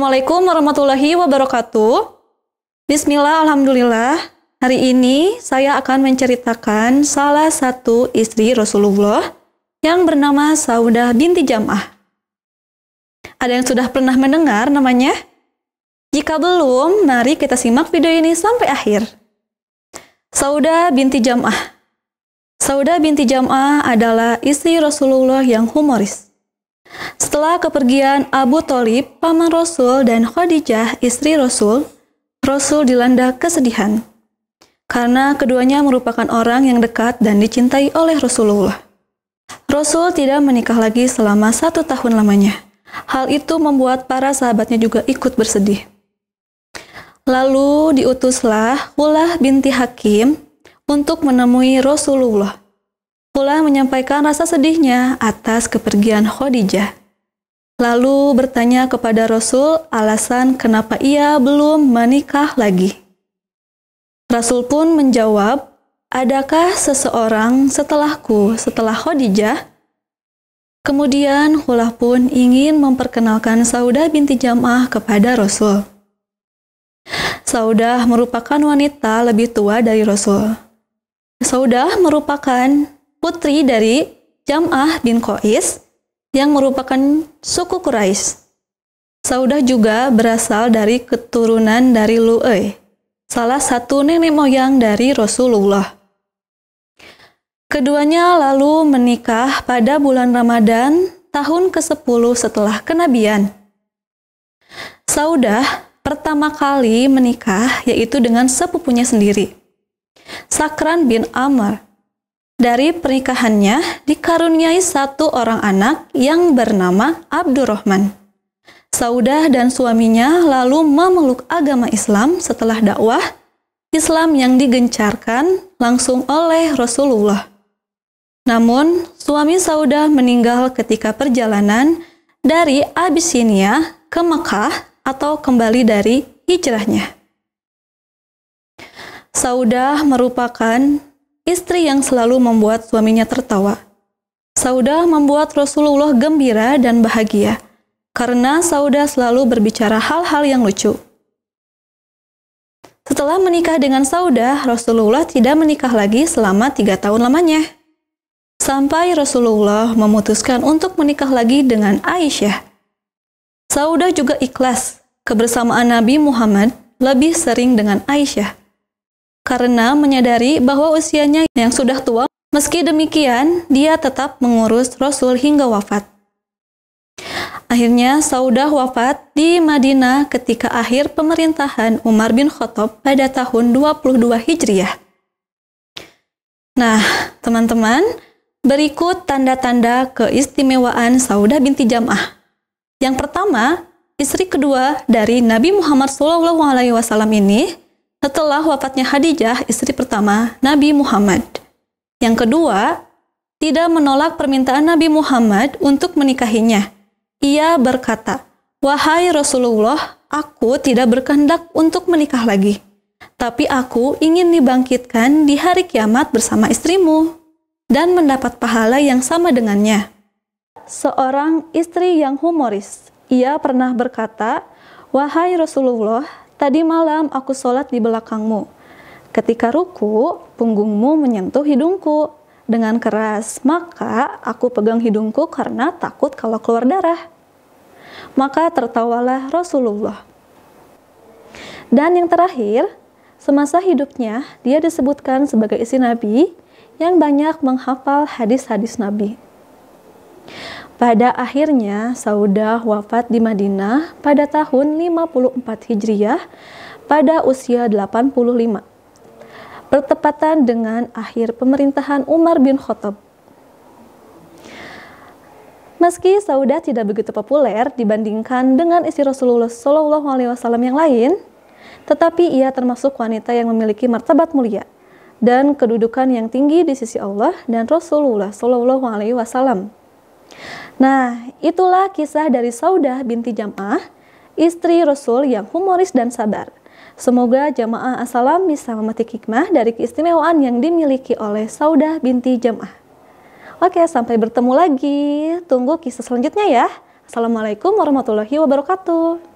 Assalamualaikum warahmatullahi wabarakatuh. Bismillah, alhamdulillah. Hari ini saya akan menceritakan salah satu istri Rasulullah yang bernama Saudah binti Jamah. Ada yang sudah pernah mendengar namanya? Jika belum, mari kita simak video ini sampai akhir. Saudah binti Jamah. Saudah binti Jamah adalah istri Rasulullah yang humoris. Setelah kepergian Abu Talib, paman Rasul dan Khadijah, istri Rasul, Rasul dilanda kesedihan. Karena keduanya merupakan orang yang dekat dan dicintai oleh Rasulullah. Rasul tidak menikah lagi selama satu tahun lamanya. Hal itu membuat para sahabatnya juga ikut bersedih. Lalu diutuslah Ulah binti Hakim untuk menemui Rasulullah pula menyampaikan rasa sedihnya atas kepergian Khadijah. Lalu bertanya kepada Rasul alasan kenapa ia belum menikah lagi. Rasul pun menjawab, Adakah seseorang setelahku, setelah Khadijah? Kemudian Hulah pun ingin memperkenalkan Saudah binti Jam'ah kepada Rasul. Saudah merupakan wanita lebih tua dari Rasul. Saudah merupakan putri dari Jam'ah bin Qais yang merupakan suku Quraisy. Saudah juga berasal dari keturunan dari Lu'ay, salah satu nenek moyang dari Rasulullah. Keduanya lalu menikah pada bulan Ramadan tahun ke-10 setelah kenabian. Saudah pertama kali menikah yaitu dengan sepupunya sendiri, Sakran bin Amr dari pernikahannya dikaruniai satu orang anak yang bernama Abdurrahman. Saudah dan suaminya lalu memeluk agama Islam setelah dakwah Islam yang digencarkan langsung oleh Rasulullah. Namun, suami Saudah meninggal ketika perjalanan dari Abyssinia ke Mekah atau kembali dari hijrahnya. Saudah merupakan istri yang selalu membuat suaminya tertawa. Saudah membuat Rasulullah gembira dan bahagia karena Saudah selalu berbicara hal-hal yang lucu. Setelah menikah dengan Saudah, Rasulullah tidak menikah lagi selama tiga tahun lamanya. Sampai Rasulullah memutuskan untuk menikah lagi dengan Aisyah. Saudah juga ikhlas kebersamaan Nabi Muhammad lebih sering dengan Aisyah karena menyadari bahwa usianya yang sudah tua, meski demikian dia tetap mengurus Rasul hingga wafat. Akhirnya Saudah wafat di Madinah ketika akhir pemerintahan Umar bin Khattab pada tahun 22 Hijriah. Nah, teman-teman, berikut tanda-tanda keistimewaan Saudah binti Jam'ah. Yang pertama, istri kedua dari Nabi Muhammad SAW ini setelah wafatnya Khadijah, istri pertama Nabi Muhammad. Yang kedua, tidak menolak permintaan Nabi Muhammad untuk menikahinya. Ia berkata, "Wahai Rasulullah, aku tidak berkehendak untuk menikah lagi, tapi aku ingin dibangkitkan di hari kiamat bersama istrimu dan mendapat pahala yang sama dengannya." Seorang istri yang humoris, ia pernah berkata, "Wahai Rasulullah, Tadi malam aku sholat di belakangmu. Ketika ruku, punggungmu menyentuh hidungku dengan keras, maka aku pegang hidungku karena takut kalau keluar darah. Maka tertawalah Rasulullah. Dan yang terakhir, semasa hidupnya dia disebutkan sebagai isi Nabi yang banyak menghafal hadis-hadis Nabi. Pada akhirnya, Saudah wafat di Madinah pada tahun 54 Hijriah pada usia 85. Bertepatan dengan akhir pemerintahan Umar bin Khattab. Meski Saudah tidak begitu populer dibandingkan dengan istri Rasulullah Shallallahu Alaihi Wasallam yang lain, tetapi ia termasuk wanita yang memiliki martabat mulia dan kedudukan yang tinggi di sisi Allah dan Rasulullah Shallallahu Alaihi Wasallam. Nah, itulah kisah dari Saudah binti Jam'ah, istri Rasul yang humoris dan sabar. Semoga jamaah asalam bisa memetik hikmah dari keistimewaan yang dimiliki oleh Saudah binti Jamaah. Oke, sampai bertemu lagi. Tunggu kisah selanjutnya ya. Assalamualaikum warahmatullahi wabarakatuh.